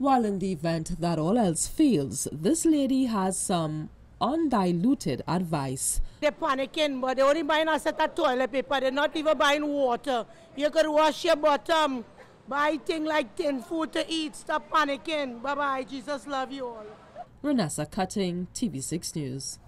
While in the event that all else fails, this lady has some undiluted advice. They're panicking, but they're only buying a set of toilet paper. They're not even buying water. You could wash your bottom. Buy things like tin food to eat. Stop panicking. Bye-bye. Jesus love you all. Renessa Cutting, TV6 News.